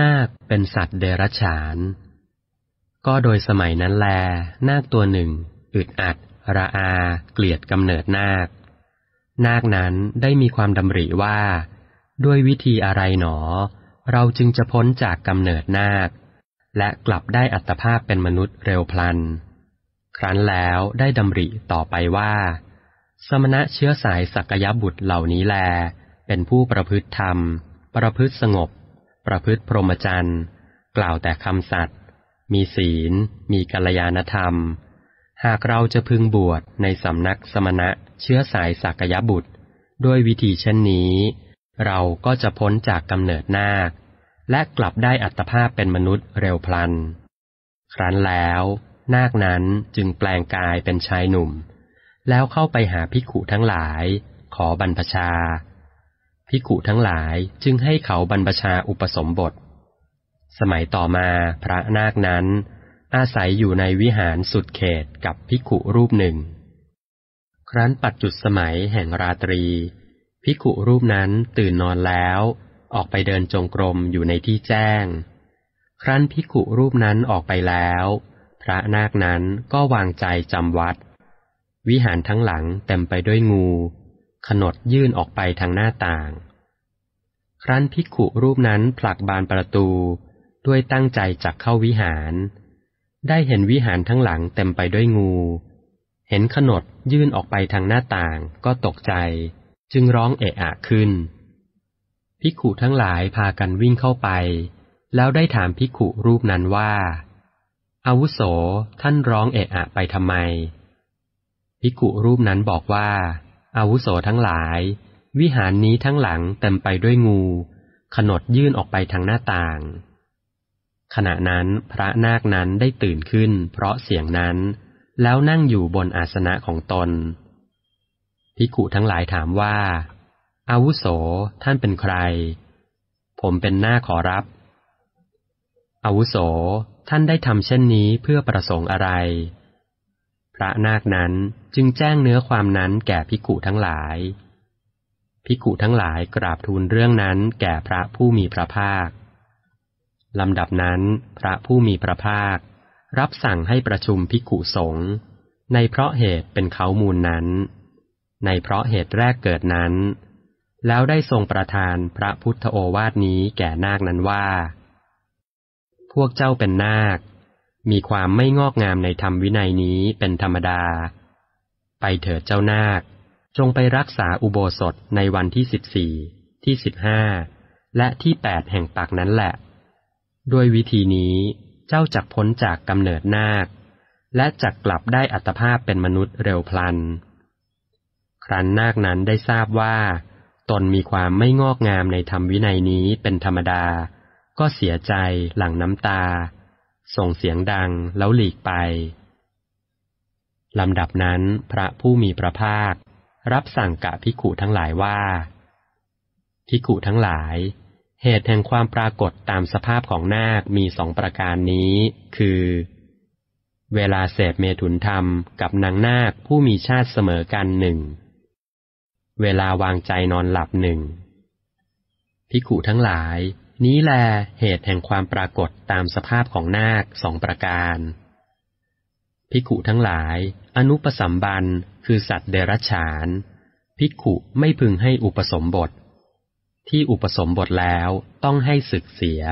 นาคเป็นสัตว์เดรัจฉาน ก็โดยสมัยนั้นแล นาคตัวหนึ่งอึดอัด ระอา เกลียดกำเนิดนาค นาคนั้นได้มีความดำริว่า ด้วยวิธีอะไรหนอ เราจึงจะพ้นจากกำเนิดนาค และกลับได้อัตภาพเป็นมนุษย์เร็วพลัน ครั้นแล้วได้ดำริต่อไปว่า สมณะเชื้อสายสักยบุตรเหล่านี้แล เป็นผู้ประพฤติธรรมประพฤติสงบประพฤติพรหมจรรย์กล่าวแต่คำสัตย์มีศีล มีกัลยาณธรรม หากเราจะพึงบวชในสำนักสมณะเชื้อสายสักยบุตร ด้วยวิธีเช่นนี้ เราก็จะพ้นจากกำเนิดนาค และกลับได้อัตภาพเป็นมนุษย์เร็วพลัน ครั้นแล้ว นาคนั้นจึงแปลงกายเป็นชายหนุ่ม แล้วเข้าไปหาภิกขุทั้งหลาย ขอบรรพชาภิกขุทั้งหลายจึงให้เขาบรรพชาอุปสมบท สมัยต่อมาพระนาคนั้นอาศัยอยู่ในวิหารสุดเขตกับภิกขุรูปหนึ่ง ครั้นปัจจุดสมัยแห่งราตรี ภิกขุรูปนั้นตื่นนอนแล้ว ออกไปเดินจงกรมอยู่ในที่แจ้ง ครั้นภิกขุรูปนั้นออกไปแล้ว พระนาคนั้นก็วางใจจำวัด วิหารทั้งหลังเต็มไปด้วยงูขนดยื่นออกไปทางหน้าต่าง ครั้นภิกขุรูปนั้นผลักบานประตูด้วยตั้งใจจักเข้าวิหาร ได้เห็นวิหารทั้งหลังเต็มไปด้วยงู เห็นขนดยื่นออกไปทางหน้าต่างก็ตกใจ จึงร้องเอะอะขึ้น ภิกขุทั้งหลายพากันวิ่งเข้าไป แล้วได้ถามภิกขุรูปนั้นว่าอาวุโสท่านร้องเอะอะไปทำไม ภิกขุรูปนั้นบอกว่าอาวุโสทั้งหลาย วิหารนี้ทั้งหลังเต็มไปด้วยงู ขนดยื่นออกไปทางหน้าต่าง ขณะนั้นพระนาคนั้นได้ตื่นขึ้นเพราะเสียงนั้นแล้วนั่งอยู่บนอาสนะของตนพิกุทั้งหลายถามว่า อาวุโสท่านเป็นใคร ผมเป็นหน้าขอรับ อาวุโสท่านได้ทำเช่นนี้เพื่อประสงค์อะไรพระนาคนั้นจึงแจ้งเนื้อความนั้นแก่พิกุทั้งหลาย พิกุทั้งหลายกราบทูลเรื่องนั้นแก่พระผู้มีพระภาค ลำดับนั้น พระผู้มีพระภาค รับสั่งให้ประชุมพิกุสงฆ์ในเพราะเหตุเป็นเขามูลนั้น ในเพราะเหตุแรกเกิดนั้น แล้วได้ทรงประทานพระพุทธโอวาทนี้แก่นาคนั้นว่า พวกเจ้าเป็นนาคมีความไม่งอกงามในธรรมวินัยนี้เป็นธรรมดา ไปเถิดเจ้านาค จงไปรักษาอุโบสถในวันที่สิบสี่ที่สิบห้า และที่แปดแห่งปากนั้นแหละ ด้วยวิธีนี้เจ้าจักพ้นจากกำเนิดนาค และจักกลับได้อัตภาพเป็นมนุษย์เร็วพลัน ครั้นนาคนั้นได้ทราบว่า ตนมีความไม่งอกงามในธรรมวินัยนี้เป็นธรรมดา ก็เสียใจหลั่งน้ำตาส่งเสียงดังแล้วหลีกไป ลำดับนั้นพระผู้มีพระภาค รับสั่งกะพิขุทั้งหลายว่า พิขุทั้งหลาย เหตุแห่งความปรากฏตามสภาพของนาค มีสองประการนี้ คือ เวลาเสพเมถุนธรรมกับนางนาคผู้มีชาติเสมอกันหนึ่งเวลาวางใจนอนหลับหนึ่งพิขุทั้งหลายนี้แลเหตุแห่งความปรากฏตามสภาพของนาคสองประการ ภิกขุทั้งหลาย อนุปสัมบันคือสัตว์เดรัจฉาน ภิกขุไม่พึงให้อุปสมบท ที่อุปสมบทแล้วต้องให้ศึกเสีย